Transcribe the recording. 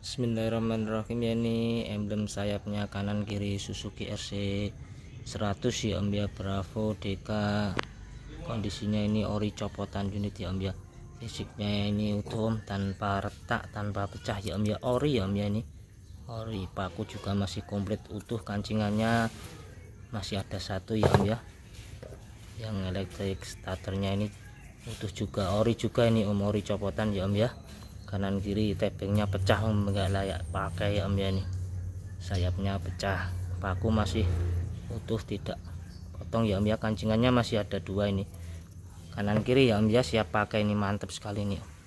Bismillahirrahmanirrahim ya ini emblem sayapnya kanan kiri Suzuki RC 100 ya Om ya Bravo DK kondisinya ini ori copotan unit ya Om ya fisiknya ini utuh tanpa retak tanpa pecah ya Om ya ori ya Om ya ini ori paku juga masih komplit utuh kancingannya masih ada satu ya Om ya yang elektrik starternya ini utuh juga ori juga ini Om ori copotan ya Om ya kanan kiri tepengnya pecah om nggak layak pakai om ya nih sayapnya pecah paku masih utuh tidak potong ya om ya kancingannya masih ada dua ini kanan kiri ya om ya siap pakai ini mantap sekali nih om